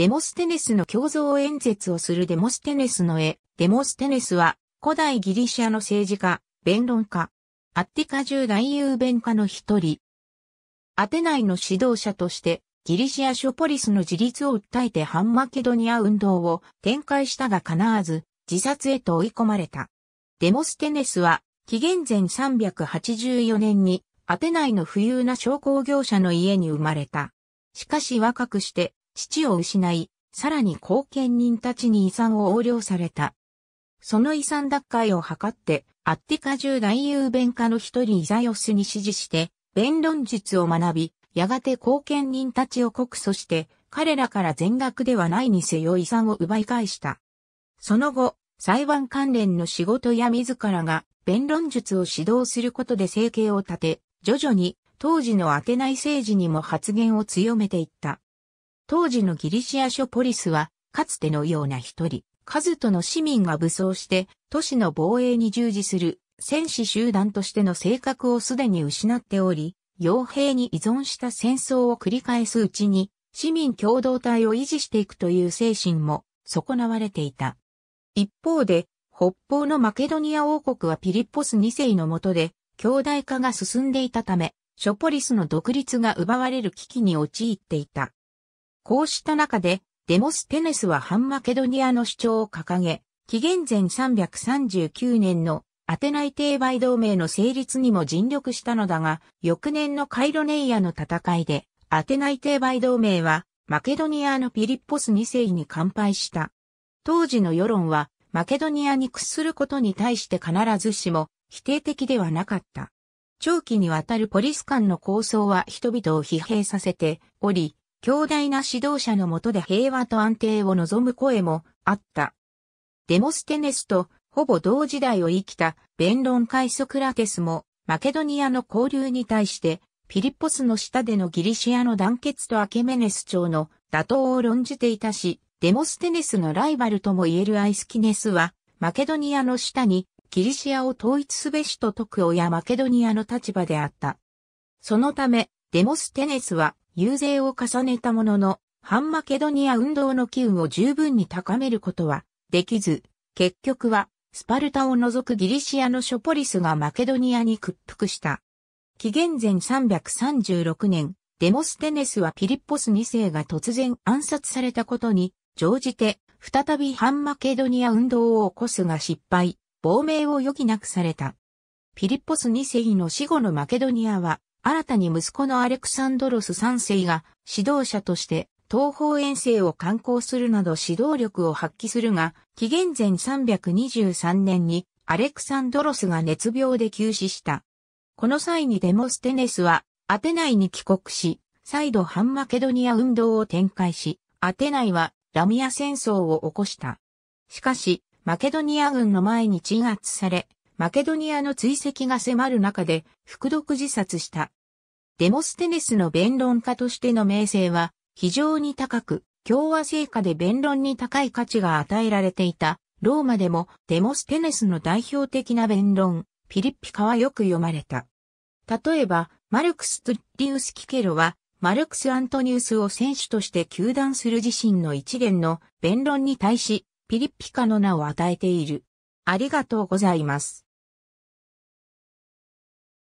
デモステネスの胸像演説をするデモステネスの絵。デモステネスは古代ギリシアの政治家、弁論家、アッティカ従大雄弁家の一人。アテナイの指導者としてギリシア諸ポリスの自立を訴えてハンマケドニア運動を展開したが叶わず自殺へと追い込まれた。デモステネスは紀元前384年にアテナイの富裕な商工業者の家に生まれた。しかし若くして父を失い、さらに後見人たちに遺産を横領された。その遺産奪回を図って、アッティカ中大雄弁家の一人イザヨスに指示して、弁論術を学び、やがて後見人たちを告訴して、彼らから全額ではないにせよ遺産を奪い返した。その後、裁判関連の仕事や自らが弁論術を指導することで生計を立て、徐々に当時のアテナイ政治にも発言を強めていった。当時のギリシア諸ポリスは、かつてのような一人、数との市民が武装して、都市の防衛に従事する、戦士集団としての性格をすでに失っており、傭兵に依存した戦争を繰り返すうちに、市民共同体を維持していくという精神も損なわれていた。一方で、北方のマケドニア王国はピリッポス2世の下で、兄弟化が進んでいたため、ショポリスの独立が奪われる危機に陥っていた。こうした中で、デモステネスは反マケドニアの主張を掲げ、紀元前339年のアテナイ帝媒同盟の成立にも尽力したのだが、翌年のカイロネイアの戦いで、アテナイ帝媒同盟は、マケドニアのピリッポス2世に完敗した。当時の世論は、マケドニアに屈することに対して必ずしも否定的ではなかった。長期にわたるポリス間の構想は人々を疲弊させており、強大な指導者のもとで平和と安定を望む声もあった。デモステネスとほぼ同時代を生きた弁論会ソクラテスもマケドニアの交流に対してピリポスの下でのギリシアの団結とアケメネス朝の打倒を論じていたし、デモステネスのライバルとも言えるアイスキネスはマケドニアの下にギリシアを統一すべしと説く親マケドニアの立場であった。そのため、デモステネスは遊説を重ねたものの、反マケドニア運動の機運を十分に高めることはできず、結局はスパルタを除くギリシアのショポリスがマケドニアに屈服した。紀元前336年、デモステネスはピリッポス2世が突然暗殺されたことに乗じて、再び反マケドニア運動を起こすが失敗、亡命を余儀なくされた。ピリッポス2世の死後のマケドニアは、新たに息子のアレクサンドロス3世が指導者として東方遠征を観光するなど指導力を発揮するが、紀元前323年にアレクサンドロスが熱病で急死した。この際にデモステネスはアテナイに帰国し、再度反マケドニア運動を展開し、アテナイはラミア戦争を起こした。しかし、マケドニア軍の前に鎮圧され、マケドニアの追跡が迫る中で、服毒自殺した。デモステネスの弁論家としての名声は、非常に高く、共和成果で弁論に高い価値が与えられていた、ローマでもデモステネスの代表的な弁論、ピリッピカはよく読まれた。例えば、マルクス・トゥリウス・キケロは、マルクス・アントニウスを選手として球団する自身の一連の弁論に対し、ピリッピカの名を与えている。ありがとうございます。